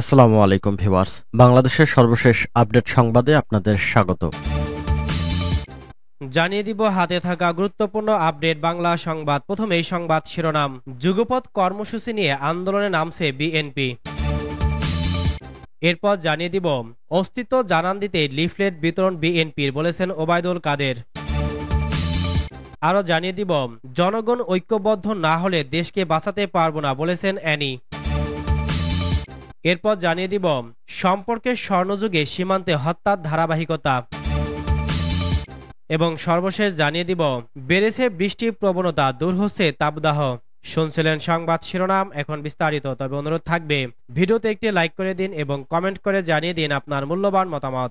আসসালামু আলাইকুম ভিওয়ার্স বাংলাদেশের সর্বশেষ আপডেট সংবাদে আপনাদের স্বাগত জানিয়ে দিব হাতে থাকা গুরুত্বপূর্ণ আপডেট বাংলা সংবাদ প্রথমেই সংবাদ শিরোনাম যুগপথ কর্মসূচি নিয়ে আন্দোলনে নামছে বিএনপি এরপর জানিয়ে দিব অস্তিত্ব জানান দিতে লিফলেট বিতরণ বিএনপির বলেছেন ওবায়দুল কাদের আরও জানিয়ে দিব জনগণ ঐক্যবদ্ধ না হলে দেশকে বাঁচাতে পারব না বলেছেন অ্যানি এরপর জানিয়ে দিব সম্পর্কে স্বর্ণযুগে সীমান্তে হত্যার ধারাবাহিকতা এবং সর্বশেষ জানিয়ে দিব বেড়েছে বৃষ্টির প্রবণতা দূর হচ্ছে তাপদাহ শুনছিলেন সংবাদ শিরোনাম এখন বিস্তারিত তবে অনুরোধ থাকবে ভিডিওতে একটি লাইক করে দিন এবং কমেন্ট করে জানিয়ে দিন আপনার মূল্যবান মতামত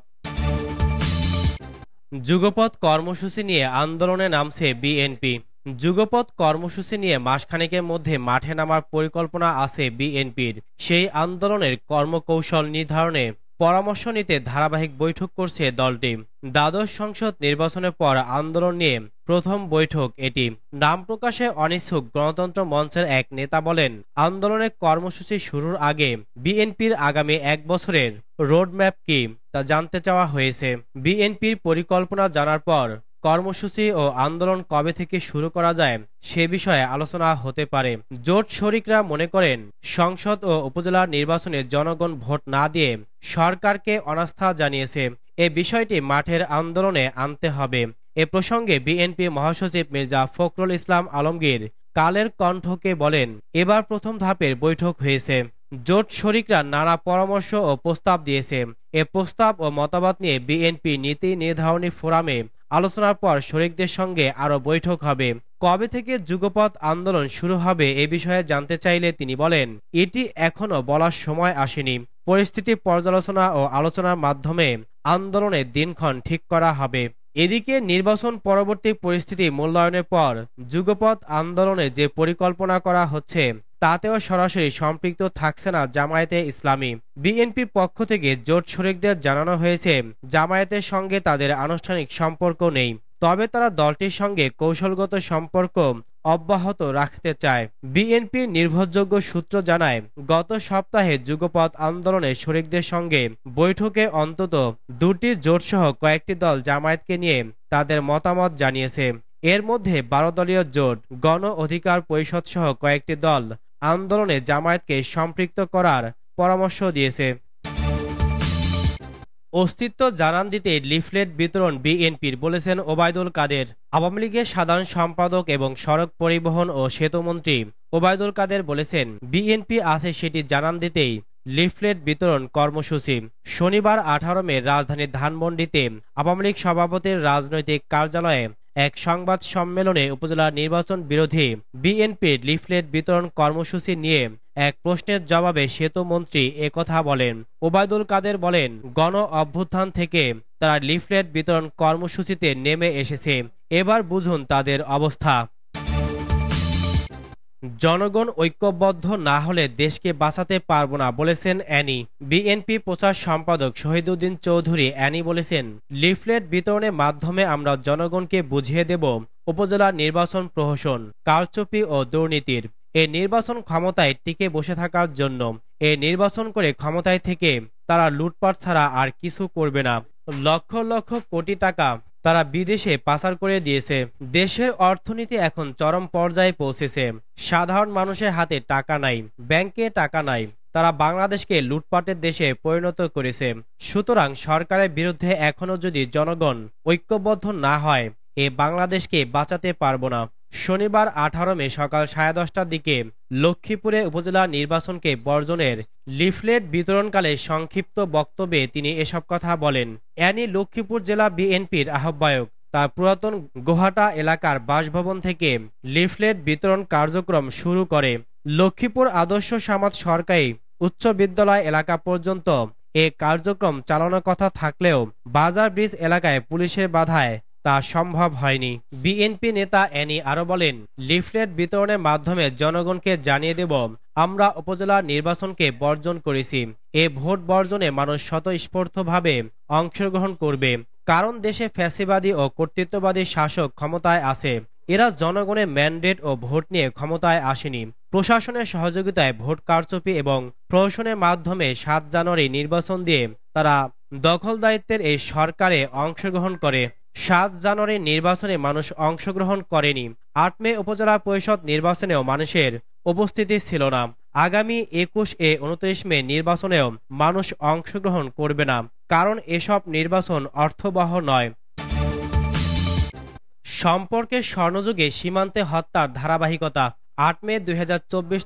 যুগপথ কর্মসূচি নিয়ে আন্দোলনে নামছে বিএনপি যুগপথ কর্মসূচি নিয়ে মাসখানেকের মধ্যে মাঠে নামার পরিকল্পনা আছে বিএনপির সেই আন্দোলনের কর্মকৌশল নির্ধারণে পরামর্শ নিতে ধারাবাহিক বৈঠক করছে দলটি দ্বাদশ সংসদ নির্বাচনের পর আন্দোলন নিয়ে প্রথম বৈঠক এটি নাম প্রকাশে অনিচ্ছুক গণতন্ত্র মঞ্চের এক নেতা বলেন আন্দোলনের কর্মসূচি শুরুর আগে বিএনপির আগামী এক বছরের রোডম্যাপ কি তা জানতে চাওয়া হয়েছে বিএনপির পরিকল্পনা জানার পর কর্মসূচি ও আন্দোলন কবে থেকে শুরু করা যায় সে বিষয়ে আলোচনা হতে পারে জোট শরিকরা মনে করেন সংসদ ও উপজেলা নির্বাচনে জনগণ ভোট না দিয়ে সরকারকে অনাস্থা জানিয়েছে এ বিষয়টি মাঠের আন্দোলনে আনতে হবে এ প্রসঙ্গে বিএনপি মহাসচিব মির্জা ফখরুল ইসলাম আলমগীর কালের কণ্ঠকে বলেন এবার প্রথম ধাপের বৈঠক হয়েছে জোট শরিকরা নানা পরামর্শ ও প্রস্তাব দিয়েছে এ প্রস্তাব ও মতামত নিয়ে বিএনপি নীতি নির্ধারণী ফোরামে আলোচনার পর শরিকদের সঙ্গে আরও বৈঠক হবে কবে থেকে যুগপথ আন্দোলন শুরু হবে এ বিষয়ে জানতে চাইলে তিনি বলেন এটি এখনও বলার সময় আসেনি পরিস্থিতি পর্যালোচনা ও আলোচনার মাধ্যমে আন্দোলনের দিনক্ষণ ঠিক করা হবে এদিকে নির্বাচন পরবর্তী পরিস্থিতি মূল্যায়নের পর যুগপথ আন্দোলনে যে পরিকল্পনা করা হচ্ছে তাতেও সরাসরি সম্পৃক্ত থাকছে না জামায়াতে ইসলামী বিএনপির পক্ষ থেকে জোট শরিকদের জানানো হয়েছে জামায়াতের সঙ্গে তাদের আনুষ্ঠানিক সম্পর্ক নেই তবে তারা দলটির সঙ্গে কৌশলগত সম্পর্ক অব্যাহত রাখতে চায় বিএনপির নির্ভরযোগ্য সূত্র জানায় গত সপ্তাহে যুগপথ আন্দোলনে শরিকদের সঙ্গে বৈঠকে অন্তত দুটি জোটসহ কয়েকটি দল জামায়াতকে নিয়ে তাদের মতামত জানিয়েছে এর মধ্যে বারো দলীয় জোট গণ অধিকার পরিষদ সহ কয়েকটি দল আন্দোলনে জামায়াতকে সম্পৃক্ত করার পরামর্শ দিয়েছে অস্তিত্ব জানান দিতে লিফলেট বিতরণ বিএনপির বলেছেন ওবায়দুল কাদের আওয়ামী লীগের সাধারণ সম্পাদক এবং সড়ক পরিবহন ও সেতুমন্ত্রী ওবায়দুল কাদের বলেছেন বিএনপি আছে সেটি জানান দিতেই লিফলেট বিতরণ কর্মসূচি শনিবার আঠারো মে রাজধানীর ধানমন্ডিতে আওয়ামী লীগ সভাপতির রাজনৈতিক কার্যালয়ে এক সংবাদ সম্মেলনে উপজেলা নির্বাচন বিরোধী বিএনপির লিফলেট বিতরণ কর্মসূচি নিয়ে এক প্রশ্নের জবাবে সেতুমন্ত্রী একথা বলেন ওবায়দুল কাদের বলেন গণ অভ্যুত্থান থেকে তারা লিফলেট বিতরণ কর্মসূচিতে নেমে এসেছে এবার বুঝুন তাদের অবস্থা জনগণ ঐক্যবদ্ধ না হলে দেশকে বাঁচাতে পারব না বলেছেন অ্যানি বিএনপি প্রচার সম্পাদক শহীদুদ্দিন চৌধুরী অ্যানি বলেছেন লিফলেট বিতরণের মাধ্যমে আমরা জনগণকে বুঝিয়ে দেব উপজেলা নির্বাচন প্রহসন কারচুপি ও দুর্নীতির এ নির্বাচন ক্ষমতায় টিকে বসে থাকার জন্য এ নির্বাচন করে ক্ষমতায় থেকে তারা লুটপাট ছাড়া আর কিছু করবে না লক্ষ লক্ষ কোটি টাকা তারা বিদেশে পাচার করে দিয়েছে দেশের অর্থনীতি এখন চরম পর্যায়ে পৌঁছেছে সাধারণ মানুষের হাতে টাকা নাই ব্যাংকে টাকা নাই তারা বাংলাদেশকে লুটপাটের দেশে পরিণত করেছে সুতরাং সরকারের বিরুদ্ধে এখনও যদি জনগণ ঐক্যবদ্ধ না হয় এ বাংলাদেশকে বাঁচাতে পারব না শনিবার আঠারো মে সকাল সাড়ে দশটার দিকে লক্ষ্মীপুরে উপজেলা নির্বাচনকে বর্জনের লিফলেট বিতরণকালে সংক্ষিপ্ত বক্তব্যে তিনি এসব কথা বলেন অ্যানি লক্ষ্মীপুর জেলা বিএনপির আহ্বায়ক তার পুরাতন গোহাটা এলাকার বাসভবন থেকে লিফলেট বিতরণ কার্যক্রম শুরু করে লক্ষ্মীপুর আদর্শ সামাজ সরকারি উচ্চ বিদ্যালয় এলাকা পর্যন্ত এ কার্যক্রম চালানোর কথা থাকলেও বাজার ব্রিজ এলাকায় পুলিশের বাধায় তা সম্ভব হয়নি বিএনপি নেতা অ্যানি আরও বলেন লিফলেট বিতরণের মাধ্যমে জনগণকে জানিয়ে দেব আমরা উপজেলা নির্বাচনকে বর্জন করেছি এ ভোট বর্জনে মানুষ স্বতঃস্ফূর্তভাবে অংশগ্রহণ করবে কারণ দেশে ফ্যাসিবাদী ও কর্তৃত্ববাদী শাসক ক্ষমতায় আছে এরা জনগণের ম্যান্ডেট ও ভোট নিয়ে ক্ষমতায় আসেনি প্রশাসনের সহযোগিতায় ভোট কারচুপি এবং প্রশাসনের মাধ্যমে সাত জানুয়ারি নির্বাচন দিয়ে তারা দখল দায়িত্বের এই সরকারে অংশগ্রহণ করে সাত জানুয়ারি নির্বাচনে মানুষ অংশগ্রহণ করেনি আট মে উপজেলা পরিষদ নির্বাচনেও মানুষের উপস্থিতি ছিল না আগামী একুশ এ উনত্রিশ মে নির্বাচনেও মানুষ অংশগ্রহণ করবে না কারণ এসব নির্বাচন অর্থবহ নয় সম্পর্কে স্বর্ণযুগে সীমান্তে হত্যার ধারাবাহিকতা আট মে দুই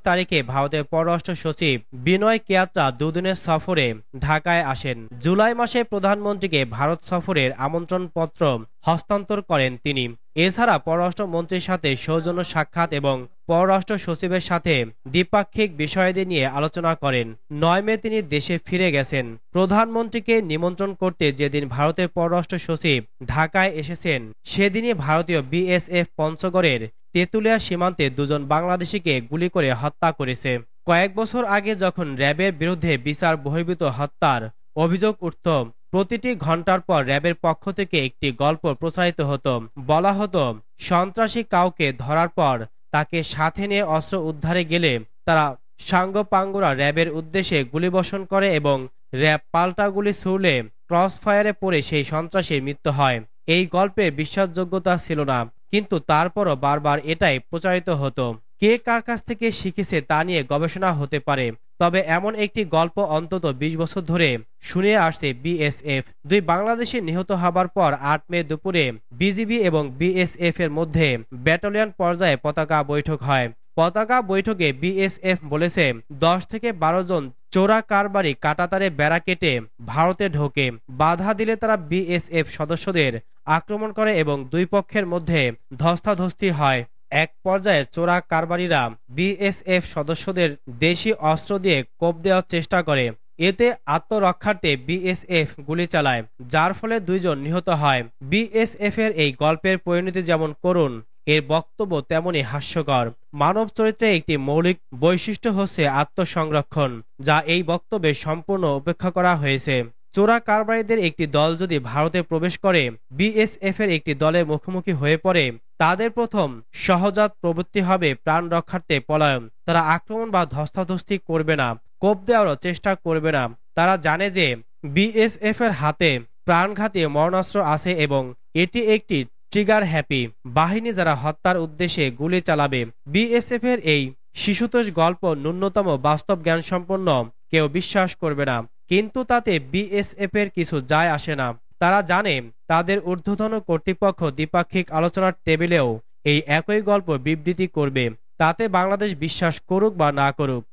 তারিখে ভারতের পররাষ্ট্র সচিব বিনয় কেয়াত্রা দুদিনের সফরে ঢাকায় আসেন জুলাই মাসে প্রধানমন্ত্রীকে ভারত সফরের আমন্ত্রণপত্র হস্তান্তর করেন তিনি এছাড়া পররাষ্ট্র মন্ত্রীর সাথে সৌজন্য সাক্ষাৎ এবং পররাষ্ট্র সচিবের সাথে দ্বিপাক্ষিক বিষয়াদি নিয়ে আলোচনা করেন নয় মে তিনি দেশে ফিরে গেছেন প্রধানমন্ত্রীকে নিমন্ত্রণ করতে যেদিন ভারতের পররাষ্ট্র সচিব ঢাকায় এসেছেন সেদিনই ভারতীয় বিএসএফ পঞ্চগড়ের তেঁতুলিয়া সীমান্তে দুজন বাংলাদেশিকে গুলি করে হত্যা করেছে কয়েক বছর আগে যখন র্যাবের বিরুদ্ধে বিচার বহির্ভূত হত্যার অভিযোগ উঠত প্রতিটি ঘন্টার পর র্যাবের পক্ষ থেকে একটি গল্প প্রচারিত হতো বলা হতো সন্ত্রাসী কাউকে ধরার পর তাকে সাথে নিয়ে অস্ত্র উদ্ধারে গেলে তারা সাঙ্গপাঙ্গরা র্যাবের উদ্দেশ্যে গুলিবর্ষণ করে এবং র্যাব পাল্টা গুলি ছুড়লে ক্রস ফায়ারে পড়ে সেই সন্ত্রাসীর মৃত্যু হয় এই গল্পের বিশ্বাসযোগ্যতা ছিল না কিন্তু তারপরও বারবার এটাই প্রচারিত হতো কে কার কাছ থেকে শিখেছে তা নিয়ে গবেষণা হতে পারে তবে এমন একটি গল্প অন্তত ২০ বছর ধরে শুনে আসছে বিএসএফ দুই বাংলাদেশে নিহত হবার পর আট মে দুপুরে বিজিবি এবং বিএসএফ এর মধ্যে ব্যাটালিয়ন পর্যায়ে পতাকা বৈঠক হয় পতাকা বৈঠকে বিএসএফ বলেছে দশ থেকে বারো জন চোরা কারবারি কাটাতারে বেড়া কেটে ভারতে ঢোকে বাধা দিলে তারা বিএসএফ সদস্যদের আক্রমণ করে এবং দুই পক্ষের মধ্যে ধস্তাধস্তি হয় এক পর্যায়ে চোরা কারবারিরা বিএসএফ সদস্যদের দেশি অস্ত্র দিয়ে কোপ দেওয়ার চেষ্টা করে এতে আত্মরক্ষার্থে বিএসএফ গুলি চালায় যার ফলে দুইজন নিহত হয় বিএসএফ এর এই গল্পের পরিণতি যেমন করুন এর বক্তব্য তেমনই হাস্যকর মানব চরিত্রে একটি মৌলিক বৈশিষ্ট্য হচ্ছে আত্মসংরক্ষণ যা এই বক্তব্যে সম্পূর্ণ উপেক্ষা করা হয়েছে চোরা কারবারিদের একটি দল যদি ভারতে প্রবেশ করে বিএসএফ এর একটি দলে মুখোমুখি হয়ে পড়ে তাদের প্রথম সহজাত প্রবৃত্তি হবে প্রাণ রক্ষার্থে পলায়ন তারা আক্রমণ বা ধস্তাধস্তি করবে না কোপ দেওয়ারও চেষ্টা করবে না তারা জানে যে বিএসএফ এর হাতে প্রাণঘাতী মরণাস্ত্র আছে এবং এটি একটি ট্রিগার হ্যাপি বাহিনী যারা হত্যার উদ্দেশ্যে গুলি চালাবে বিএসএফ এর এই শিশুতোষ গল্প ন্যূনতম বাস্তব জ্ঞান সম্পন্ন কেউ বিশ্বাস করবে না কিন্তু তাতে বিএসএফ এর কিছু যায় আসে না তারা জানে তাদের ঊর্ধ্বতন কর্তৃপক্ষ দ্বিপাক্ষিক আলোচনার টেবিলেও এই একই গল্প বিবৃতি করবে তাতে বাংলাদেশ বিশ্বাস করুক বা না করুক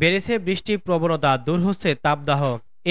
বেড়েছে বৃষ্টির প্রবণতা দূর হচ্ছে তাপদাহ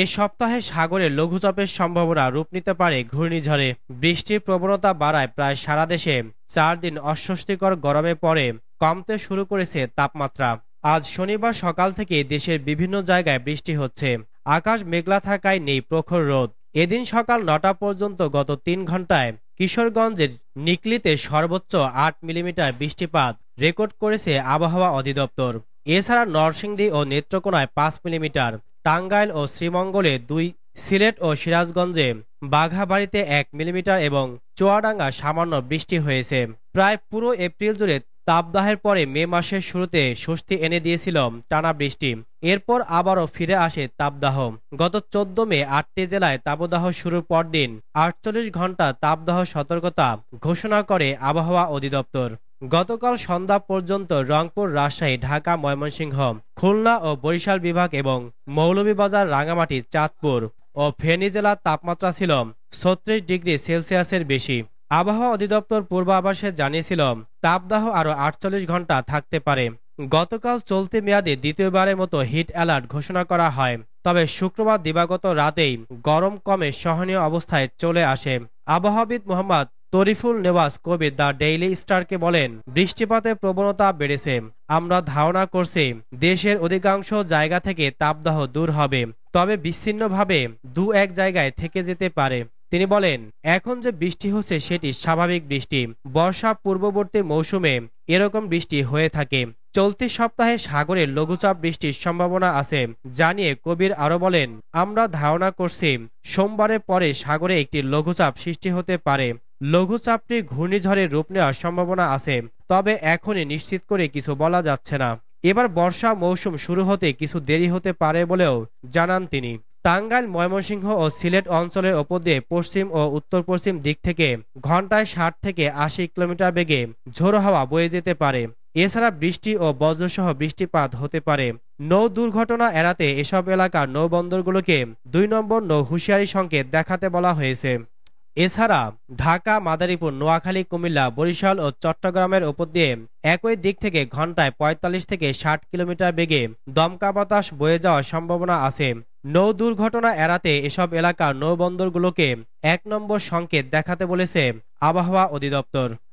এ সপ্তাহে সাগরে লঘুচাপের সম্ভাবনা রূপ নিতে পারে ঘূর্ণিঝড়ে বৃষ্টির প্রবণতা বাড়ায় প্রায় সারা দেশে চার দিন অস্বস্তিকর গরমে পরে কমতে শুরু করেছে তাপমাত্রা আজ শনিবার সকাল থেকে দেশের বিভিন্ন জায়গায় বৃষ্টি হচ্ছে আকাশ মেঘলা থাকায় নেই প্রখর রোদ এদিন সকাল নটা পর্যন্ত গত তিন ঘন্টায় কিশোরগঞ্জের নিকলিতে সর্বোচ্চ আট মিলিমিটার বৃষ্টিপাত রেকর্ড করেছে আবহাওয়া অধিদপ্তর এছাড়া নরসিংদী ও নেত্রকোনায় পাঁচ মিলিমিটার টাঙ্গাইল ও শ্রীমঙ্গলে দুই সিলেট ও সিরাজগঞ্জে বাঘাবাড়িতে এক মিলিমিটার এবং চুয়াডাঙ্গা সামান্য বৃষ্টি হয়েছে প্রায় পুরো এপ্রিল জুড়ে তাপদাহের পরে মে মাসের শুরুতে স্বস্তি এনে দিয়েছিল টানা বৃষ্টি এরপর আবারও ফিরে আসে তাপদাহ গত চোদ্দ মে আটটি জেলায় তাপদাহ শুরুর পরদিন আটচল্লিশ ঘন্টা তাপদাহ সতর্কতা ঘোষণা করে আবহাওয়া অধিদপ্তর গতকাল সন্ধ্যা পর্যন্ত রংপুর রাজশাহী ঢাকা ময়মনসিংহ খুলনা ও বরিশাল বিভাগ এবং মৌলভীবাজার রাঙামাটি চাঁদপুর ও ফেনী জেলার তাপমাত্রা ছিল ছত্রিশ ডিগ্রি সেলসিয়াসের বেশি আবহাওয়া অধিদপ্তর পূর্বাভাসে জানিয়েছিল তাপদাহ আরও আটচল্লিশ ঘন্টা থাকতে পারে গতকাল চলতি মেয়াদে দ্বিতীয়বারের মতো হিট অ্যালার্ট ঘোষণা করা হয় তবে শুক্রবার দিবাগত রাতেই গরম কমে সহনীয় অবস্থায় চলে আসে আবহাওয়াবিদ মোহাম্মদ তরিফুল নেওয়াজ কবি দ্য ডেইলি স্টারকে বলেন বৃষ্টিপাতের প্রবণতা বেড়েছে আমরা ধারণা করছি দেশের অধিকাংশ জায়গা থেকে তাপদাহ দূর হবে তবে বিচ্ছিন্নভাবে দু এক জায়গায় থেকে যেতে পারে তিনি বলেন এখন যে বৃষ্টি হচ্ছে সেটি স্বাভাবিক বৃষ্টি বর্ষা পূর্ববর্তী মৌসুমে এরকম বৃষ্টি হয়ে থাকে চলতি সপ্তাহে সাগরে লঘুচাপ বৃষ্টির সম্ভাবনা আছে জানিয়ে কবির আরও বলেন আমরা ধারণা করছি সোমবারের পরে সাগরে একটি লঘুচাপ সৃষ্টি হতে পারে লঘুচাপটি ঘূর্ণিঝড়ে রূপ নেওয়ার সম্ভাবনা আছে তবে এখনই নিশ্চিত করে কিছু বলা যাচ্ছে না এবার বর্ষা মৌসুম শুরু হতে কিছু দেরি হতে পারে বলেও জানান তিনি টাঙ্গাইল ময়মনসিংহ ও সিলেট অঞ্চলের ওপর দিয়ে পশ্চিম ও উত্তর পশ্চিম দিক থেকে ঘন্টায় ষাট থেকে আশি কিলোমিটার বেগে ঝোড়ো হাওয়া বয়ে যেতে পারে এছাড়া বৃষ্টি ও বজ্রসহ বৃষ্টিপাত হতে পারে নৌ দুর্ঘটনা এড়াতে এসব এলাকার নৌবন্দরগুলোকে দুই নম্বর নৌ হুঁশিয়ারি সংকেত দেখাতে বলা হয়েছে এছাড়া ঢাকা মাদারীপুর নোয়াখালী কুমিল্লা বরিশাল ও চট্টগ্রামের উপর দিয়ে একই দিক থেকে ঘন্টায় ৪৫ থেকে ষাট কিলোমিটার বেগে দমকা বাতাস বয়ে যাওয়ার সম্ভাবনা আছে নৌ দুর্ঘটনা এড়াতে এসব এলাকার নৌবন্দরগুলোকে এক নম্বর সংকেত দেখাতে বলেছে আবহাওয়া অধিদপ্তর